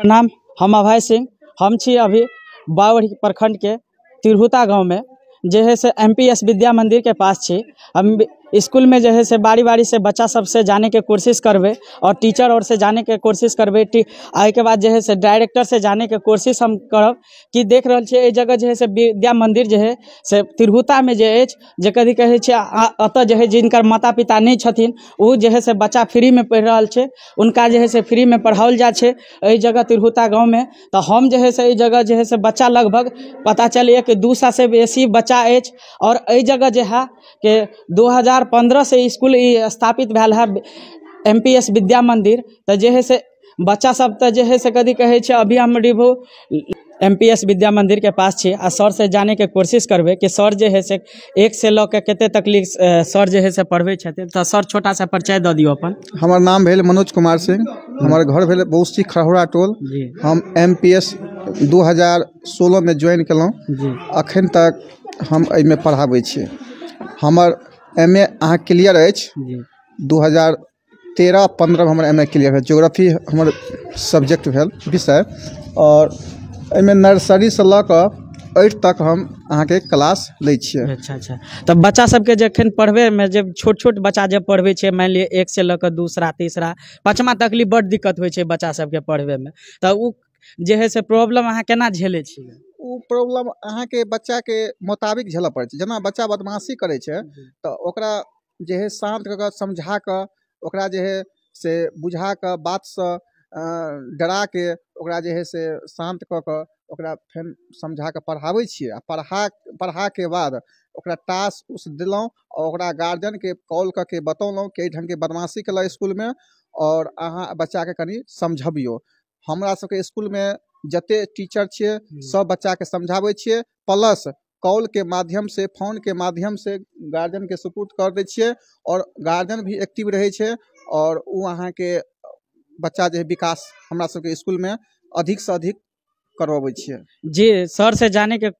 प्रणाम हम अभय सिंह हम छी अभी बावड़ी प्रखंड के तिरहुता गाँव में जे है से M P S Vidya Mandir के पास छी हम स्कूल में जो है से बारी बारी से बच्चा सबसे जाने के कोशिश करबे और टीचर और से जाने के कोशिश करबे आय के बाद जो है से डायरेक्टर से जाने के कोशिश हम करब कि देख रहा है ये जगह जो है से विद्या मंदिर जो है से तिरहुता में जो है जे कभी कहे अतः जो है जिनकर माता पिता नहीं छथिन जो है से बच्चा फ्री में पढ़ रहा है उनका जो है से फ्री में पढ़ाओल जा जगह तिरहुता गाँव में तो हम जो है से जगह जो है से बच्चा लगभग पता चल कि दू सौ से बेसी बच्चा है और अ जगह जो है कि दो हजार 2015 से स्कूल स्थापित भेल है एम पी एस विद्या मंदिर तो जे है से बच्चा सब तो जे है से कभी कहे अभी हम डिभो M P S Vidya Mandir के पास छी आ सर से जाने के कोशिश करबे कि सर जे है से एक से लऽ के कते तकलीफ सर जे है से पढ़बे छथिन तो सर छोटा सा परिचय दऽ दियो अपन हमर नाम भेल मनोज कुमार सिंह हमारे घर भेल बहुसी खरहुरा टोल हम एम पी एस दू हजार सोलह में ज्वाइन केलहुँ अखन तक हम एहिमे पढ़ाबे छी हमर एम ए अहाँ क्लियर है दू हजार तेरह में हमारे एम ए क्लियर है जोग्राफी हमारे सब्जेक्ट भेल विषय और एहिमे नर्सरी से लक एट तक हम के क्लास ले अच्छा अच्छा तब बच्चा सबके जखन में जब छोट छोट बच्चा जब पढ़बै छे मान लिअ एक से लऽ दूसरा तीसरा पचमा तक बड दिक्कत हो बच्चा सबके पढ़बैमे में ओ जे है से प्रॉब्लम अहाँ केना झेले छे प्रॉब्लम के बच्चा के मुताबिक झेल पड़े जना बच्चा बदमाशी करे तो तऽ ओकरा जे हइ शान्त समझा कऽ ओकरा जे से बुझा बात से डरा के ओकरा जे हइ से शांत कऽ ओकरा समझा कऽ पढ़ाबै छियै आ पढ़ा के बाद ओकरा टास्क उस देलहुँ और गार्जियन के कॉल करके के कई ढंग के बदमाशी में और अहा बच्चा के कनी समझबियौ हमरा स्कूल में जते टीचर छे हम्म। सब के समझाबै छे प्लस कॉल के माध्यम से फोन के माध्यम से गार्जियन के सपोर्ट कर दे छे और गार्जियन भी एक्टिव रहे छे और ओ के बच्चा जो विकास हमरा सबके अधिक से अधिक करवबै जी सर से जाने के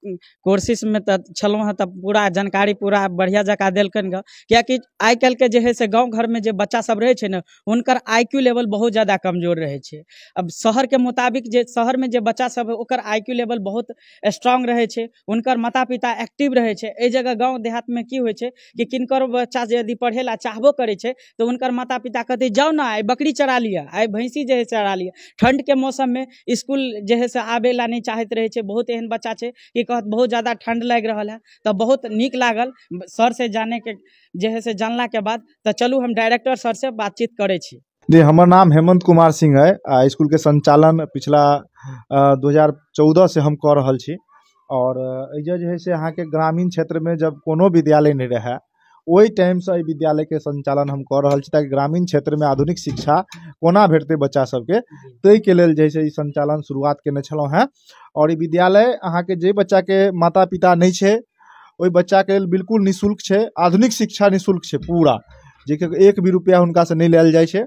कोशिश में छलहुँ हँ तऽ पूरा जानकारी पूरा बढ़िया जकाँ देलकनि गऽ कियाकि आइ काल्हिके जे है से गाँव घरमे जे बच्चा सब रहै छै ने हुनकर आई क्यू लेवल बहुत ज्यादा कमजोर रहै छै अब शहरके मुताबिक जे शहरमे जे बच्चा सब ओकर आई क्यू लेवल बहुत स्ट्रांग रहै छै हुनकर माता पिता एक्टिव रहै छै एहि जगह गाँव देहातमे की होइ छै कि किनकर बच्चा यदि पढ़ै लए चाहबो करै छै तऽ हुनकर माता पिता कहतै जाउ ने आइ बकरी चरा लिअ आइ भैंसी जे है चरा लिअ ठण्डके मौसममे इसकुल जे है से आबे दौड़े ला नहीं चाहते रहे बहुत एहन बच्चा है कि कहत बहुत ज़्यादा ठंड लग रहा है तो बहुत निक लागल सर से जाने के जे है से जानला के बाद तो चलू हम डायरेक्टर सर से बातचीत करे जी हमार नाम हेमंत कुमार सिंह है स्कूल के संचालन पिछला दो चौदह से हम कर रहा और जो है से अहाँ के ग्रामीण क्षेत्र में जब कोनो विद्यालय नहीं रहा ओहि टाइमसँ एहि विद्यालयके सञ्चालन हम कऽ रहल छी ताकि ग्रामीण क्षेत्रमे आधुनिक शिक्षा कोना भेटतै बच्चा सबके ताहिके लेल जे है ई सञ्चालन शुरुआत कयने छलहुँ हेँ आओर ई विद्यालय अहाँके जे बच्चाके माता पिता नहि छै ओहि बच्चाके लेल बिल्कुल निःशुल्क छै आधुनिक शिक्षा निःशुल्क छै पूरा जेकि एक भी रुपैआ हुनकासँ नहि लेल जाइ छै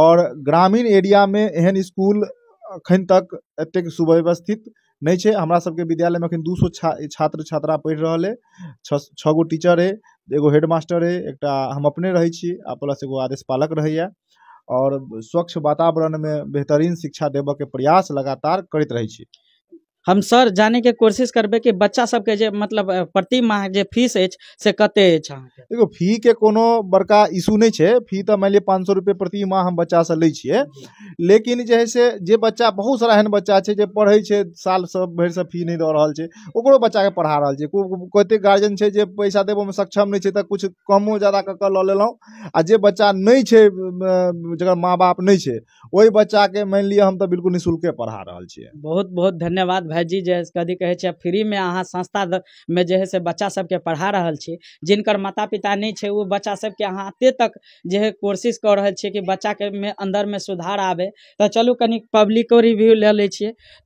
आओर ग्रामीण एरियामे एहन इसकुल एखन तक एतेक सुव्यवस्थित नहि छै हमरा सबके विद्यालयमे एखन दू सौ छात्र छात्रा पढ़ि रहल अइ छओ गो टीचर अइ एगो हेडमास्टर है एक हम अपने रह प्लस एगो आदेश पालक रह और स्वच्छ में बेहतरीन शिक्षा के प्रयास लगातार करते रह हम सर जाने के कोशिश करबे कि बच्चा सबके जे मतलब प्रति माह जे फीस है से कते है देखो फी के कोनो बड़का इशू नहीं है फी तो मान लिये पाँच सौ रुपये प्रति माह हम बच्चा से ले छे लेकिन जे है से जे बच्चा बहुत सारा एहन बच्चा है जे पढ़े छै साल सब भर से फी नहीं दऽ रहल ओकरो बच्चा के पढ़ा रहा है कते गार्जियन छै जे पैसा देबो में सक्षम नहीं है तो कुछ कमो ज्यादा कर लो ले लेलहुँ आ जे बच्चा नहीं है जकर माँ बाप नहीं है वही बच्चा के मान लिये हम तो बिल्कुल निःशुल्के पढ़ा रहा छियै बहुत बहुत धन्यवाद भाईजी जो है से कथी कहै छै में अहाँ में जो है से बच्चा सबके पढ़ा रहल छी जिनकर माता पिता नहीं है वो बच्चा सबके अहाँ अत तक जो है कोशिश कर रहल छियै कि में अंदर में सुधार आवे तऽ चलू कनि पब्लिको रिव्यू ले लै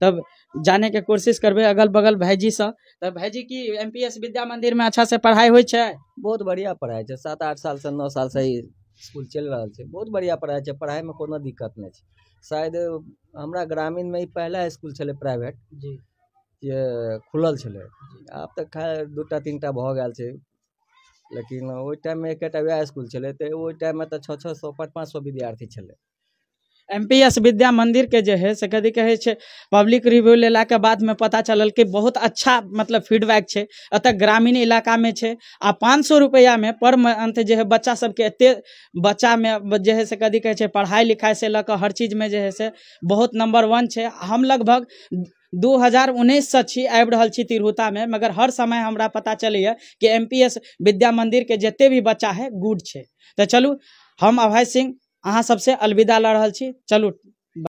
तब जाने के कोशिश करबे अगल बगल भाईजी से तो भाईजी की एमपीएस विद्या मंदिर में अच्छा से पढ़ाई हो बहुत बढ़िया पढ़ाई है सात आठ साल से नौ साल से ही इसकुल चल रहा है बहुत पढ़ाई है पढ़ाई में कोई दिक्कत नहीं है शायद ग्रामीण में ही पहला इसकुल छे प्राइवेट जी जे खुलल छे आब तक खैर दूटा तीन टा भऽ लेकिन वही लेकिन में एक वह वएह छे तो वही टाइम में तो छः छः सौ पाँच पाँच सौ विद्यार्थी छे M P S Vidya Mandir के जो है से कथी कहे छे पब्लिक रिव्यू बाद में पता चलल कि बहुत अच्छा मतलब फीडबैक है अत ग्रामीण इलाका में छे आ पाँच सौ रुपया में पर मंथ जो है बच्चा सबके बच्चा में जो है से कथी कहे छै पढ़ाइ से लऽ हर चीज में जो है से बहुत नंबर वन है हम लगभग दू हजार उन्नीस से छी आबि तिरहुता में मगर हर समय हमरा पता चलैए कि M P S Vidya Mandir के जते भी बच्चा है गुड है तो चलू हम अभय सिंह अहाँ सबसे अलविदा ला रहल छी चलू